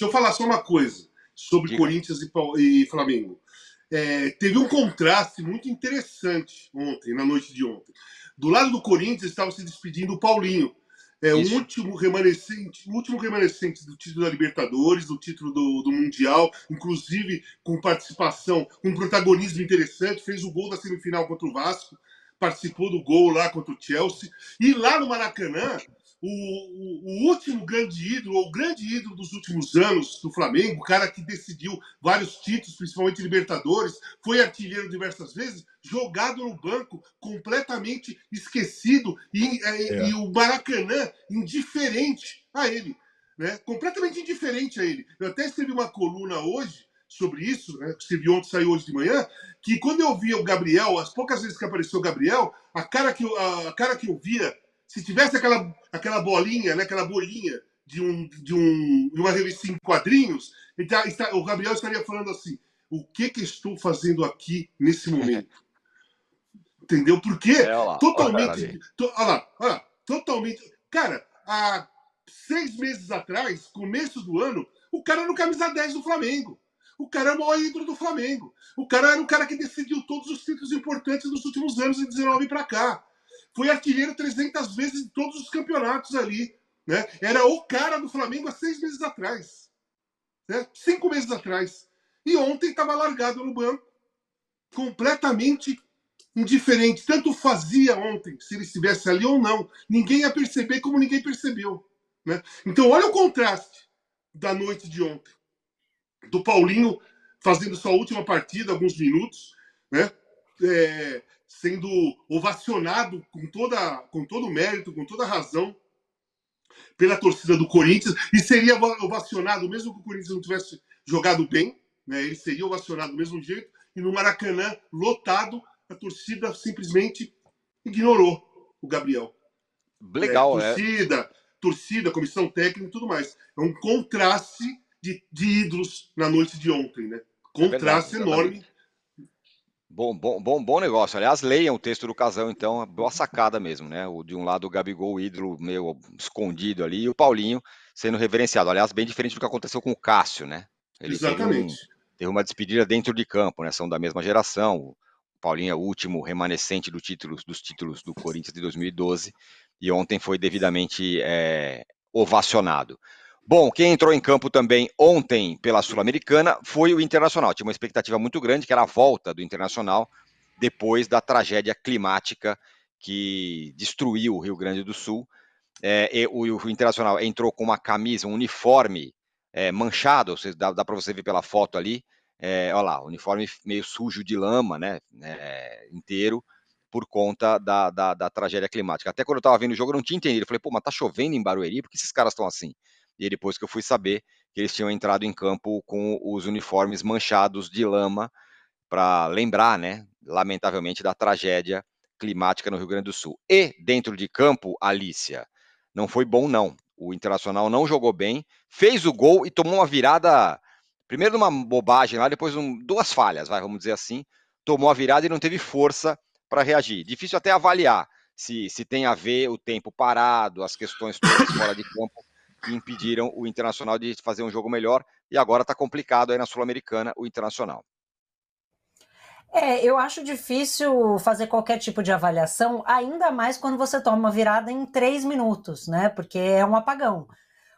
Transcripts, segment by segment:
Deixa eu falar só uma coisa sobre Diga. Corinthians e, e Flamengo. É, teve um contraste muito interessante ontem, na noite de ontem. Do lado do Corinthians estava se despedindo o Paulinho. É, Isso. o último remanescente, o último remanescente do título da Libertadores, do título do, do Mundial, inclusive com participação, um protagonismo interessante, fez o gol da semifinal contra o Vasco, participou do gol lá contra o Chelsea. E lá no Maracanã, o, o, último grande ídolo, ou o grande ídolo dos últimos anos do Flamengo, o cara que decidiu vários títulos, principalmente Libertadores, foi artilheiro diversas vezes, jogado no banco, completamente esquecido e, é. e é. o Maracanã indiferente a ele, né? completamente indiferente a ele. Eu até escrevi uma coluna hoje sobre isso, né? escrevi ontem, saiu hoje de manhã, que quando eu via o Gabriel, as poucas vezes que apareceu o Gabriel, a cara que eu, a cara que eu via se tivesse aquela, aquela bolinha, né, aquela bolinha de, um, de, um, de uma revista em quadrinhos, tá, está, o Gabriel estaria falando assim: o que, que estou fazendo aqui nesse momento? Entendeu? Porque é, olha lá, totalmente. Olha, lá, olha lá, totalmente. Cara, há seis meses atrás, começo do ano, o cara era o camisa 10 do Flamengo. O cara é o maior ídolo do Flamengo. O cara era o cara que decidiu todos os títulos importantes nos últimos anos, de 19 para cá. Foi artilheiro 300 vezes em todos os campeonatos ali. Né? Era o cara do Flamengo há seis meses atrás. Né? Cinco meses atrás. E ontem estava largado no banco, completamente indiferente. Tanto fazia ontem, se ele estivesse ali ou não. Ninguém ia perceber como ninguém percebeu. Né? Então, olha o contraste da noite de ontem. Do Paulinho fazendo sua última partida, alguns minutos, né? É, sendo ovacionado com, toda, com todo o mérito, com toda a razão, pela torcida do Corinthians, e seria ovacionado, mesmo que o Corinthians não tivesse jogado bem, né, ele seria ovacionado do mesmo jeito, e no Maracanã, lotado, a torcida simplesmente ignorou o Gabriel. Legal, né? Torcida, é. torcida, comissão técnica e tudo mais. É um contraste de, de ídolos na noite de ontem, né? Contraste é verdade, enorme Bom, bom, bom, bom negócio. Aliás, leiam o texto do casal então, é boa sacada mesmo, né? O, de um lado o Gabigol, o ídolo meio escondido ali, e o Paulinho sendo reverenciado. Aliás, bem diferente do que aconteceu com o Cássio, né? Ele Exatamente. Teve, um, teve uma despedida dentro de campo, né? São da mesma geração. O Paulinho é o último remanescente do título, dos títulos do Corinthians de 2012 e ontem foi devidamente é, ovacionado. Bom, quem entrou em campo também ontem pela Sul-Americana foi o Internacional. Tinha uma expectativa muito grande, que era a volta do Internacional depois da tragédia climática que destruiu o Rio Grande do Sul. É, e, o, o, Internacional entrou com uma camisa, um uniforme é, manchado, seja, dá, dá para você ver pela foto ali. É, olha lá, uniforme meio sujo de lama, né? É, inteiro, por conta da, da, da tragédia climática. Até quando eu estava vendo o jogo, eu não tinha entendido. Eu falei, pô, mas tá chovendo em Barueri? Por que esses caras estão assim? E depois que eu fui saber que eles tinham entrado em campo com os uniformes manchados de lama para lembrar, né, lamentavelmente, da tragédia climática no Rio Grande do Sul. E dentro de campo, Alícia, não foi bom não. O Internacional não jogou bem, fez o gol e tomou uma virada, primeiro numa bobagem lá, depois um, duas falhas, vai, vamos dizer assim, tomou a virada e não teve força para reagir. Difícil até avaliar se, se tem a ver o tempo parado, as questões todas fora de campo que impediram o Internacional de fazer um jogo melhor. E agora está complicado aí na Sul-Americana o Internacional. É, eu acho difícil fazer qualquer tipo de avaliação, ainda mais quando você toma uma virada em três minutos, né? Porque é um apagão.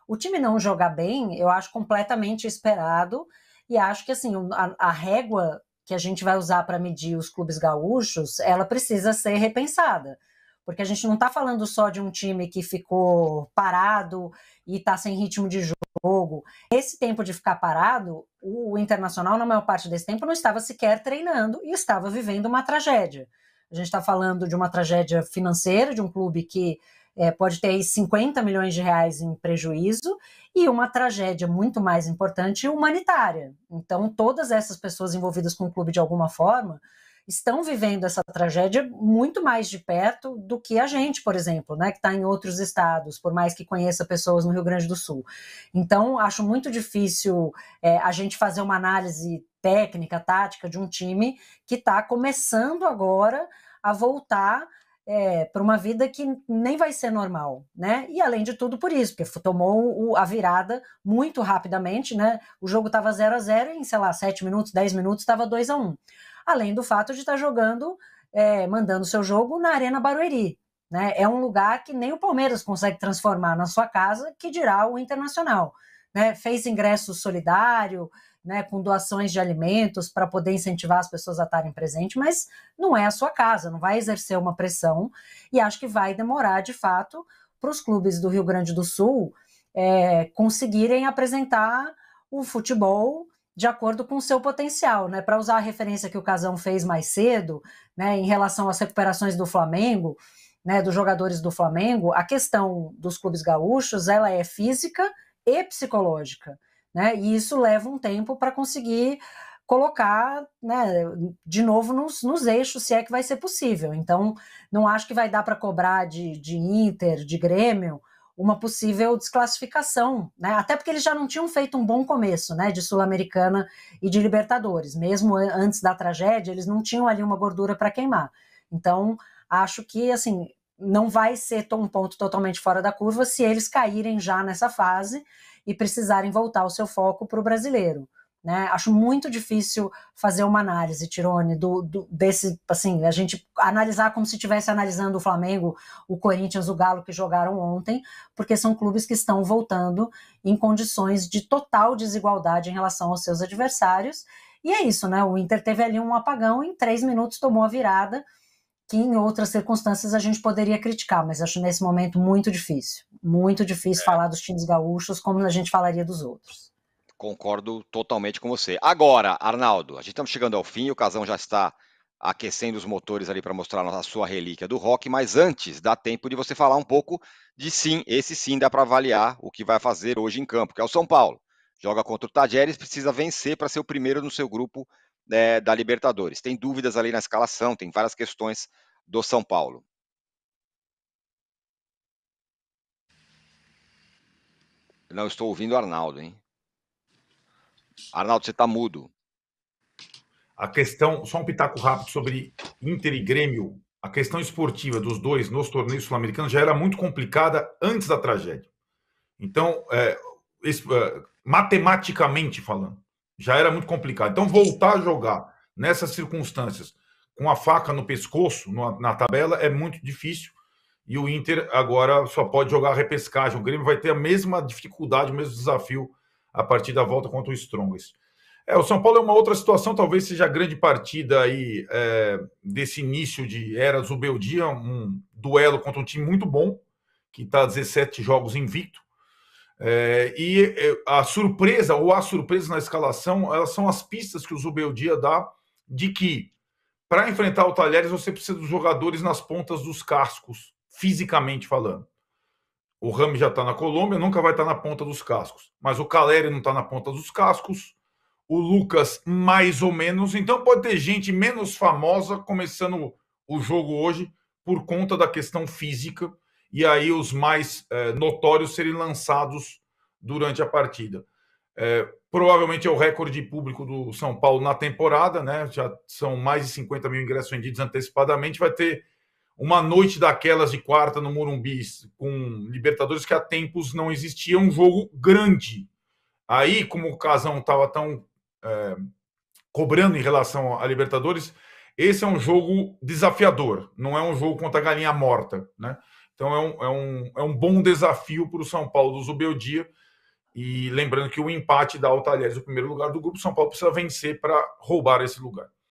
O time não jogar bem, eu acho completamente esperado e acho que assim a, a régua que a gente vai usar para medir os clubes gaúchos, ela precisa ser repensada porque a gente não está falando só de um time que ficou parado e está sem ritmo de jogo. Esse tempo de ficar parado, o Internacional, na maior parte desse tempo, não estava sequer treinando e estava vivendo uma tragédia. A gente está falando de uma tragédia financeira, de um clube que é, pode ter aí 50 milhões de reais em prejuízo, e uma tragédia muito mais importante humanitária. Então, todas essas pessoas envolvidas com o clube de alguma forma estão vivendo essa tragédia muito mais de perto do que a gente, por exemplo, né, que está em outros estados, por mais que conheça pessoas no Rio Grande do Sul. Então, acho muito difícil é, a gente fazer uma análise técnica, tática de um time que está começando agora a voltar é, para uma vida que nem vai ser normal, né? E além de tudo por isso, porque tomou o, a virada muito rapidamente, né? O jogo estava 0 a 0 em, sei lá, 7 minutos, 10 minutos, estava 2 a 1. Um além do fato de estar tá jogando, é, mandando seu jogo na Arena Barueri. Né? É um lugar que nem o Palmeiras consegue transformar na sua casa, que dirá o Internacional. Né? Fez ingresso solidário, né, com doações de alimentos para poder incentivar as pessoas a estarem presentes, mas não é a sua casa, não vai exercer uma pressão e acho que vai demorar de fato para os clubes do Rio Grande do Sul é, conseguirem apresentar o futebol de acordo com o seu potencial, né? Para usar a referência que o Casão fez mais cedo, né, em relação às recuperações do Flamengo, né, dos jogadores do Flamengo, a questão dos clubes gaúchos, ela é física e psicológica, né? E isso leva um tempo para conseguir colocar, né, de novo nos, nos eixos, se é que vai ser possível. Então, não acho que vai dar para cobrar de, de Inter, de Grêmio, uma possível desclassificação, né? Até porque eles já não tinham feito um bom começo, né, de Sul-Americana e de Libertadores, mesmo antes da tragédia, eles não tinham ali uma gordura para queimar. Então, acho que assim, não vai ser um ponto totalmente fora da curva se eles caírem já nessa fase e precisarem voltar o seu foco para o brasileiro. Né? Acho muito difícil fazer uma análise, Tirone, do, do, desse, assim, a gente analisar como se estivesse analisando o Flamengo, o Corinthians, o Galo que jogaram ontem, porque são clubes que estão voltando em condições de total desigualdade em relação aos seus adversários. E é isso, né? O Inter teve ali um apagão, em três minutos tomou a virada, que em outras circunstâncias a gente poderia criticar, mas acho nesse momento muito difícil. Muito difícil é. falar dos times gaúchos como a gente falaria dos outros. Concordo totalmente com você. Agora, Arnaldo, a gente está chegando ao fim, o Casão já está aquecendo os motores ali para mostrar a sua relíquia do rock, mas antes dá tempo de você falar um pouco de sim, esse sim dá para avaliar o que vai fazer hoje em campo, que é o São Paulo. Joga contra o Tajeres, precisa vencer para ser o primeiro no seu grupo é, da Libertadores. Tem dúvidas ali na escalação, tem várias questões do São Paulo. Não estou ouvindo o Arnaldo, hein? Arnaldo, você está mudo. A questão, só um pitaco rápido sobre Inter e Grêmio. A questão esportiva dos dois nos torneios sul-americanos já era muito complicada antes da tragédia. Então, é, é matematicamente falando, já era muito complicado. Então, voltar a jogar nessas circunstâncias com a faca no pescoço, na, na tabela, é muito difícil. E o Inter agora só pode jogar repescagem. O Grêmio vai ter a mesma dificuldade, o mesmo desafio a partir da volta contra o Strongest. É, o São Paulo é uma outra situação, talvez seja a grande partida aí é, desse início de era Zubeldia, um duelo contra um time muito bom, que está 17 jogos invicto. É, e é, a surpresa, ou a surpresa na escalação, elas são as pistas que o Zubeldia dá de que para enfrentar o Talheres você precisa dos jogadores nas pontas dos cascos, fisicamente falando. O Rami já está na Colômbia, nunca vai estar tá na ponta dos cascos. Mas o Caleri não está na ponta dos cascos. O Lucas, mais ou menos. Então pode ter gente menos famosa começando o jogo hoje por conta da questão física. E aí os mais é, notórios serem lançados durante a partida. É, provavelmente é o recorde público do São Paulo na temporada, né? Já são mais de 50 mil ingressos vendidos antecipadamente. Vai ter uma noite daquelas de quarta no Morumbi com Libertadores que há tempos não existia, um jogo grande. Aí, como o Casão estava tão é, cobrando em relação a Libertadores, esse é um jogo desafiador, não é um jogo contra a galinha morta, né? Então é um, é um, é um bom desafio para o São Paulo do Zubeldia. E lembrando que o empate dá ao Talheres o primeiro lugar do grupo, São Paulo precisa vencer para roubar esse lugar.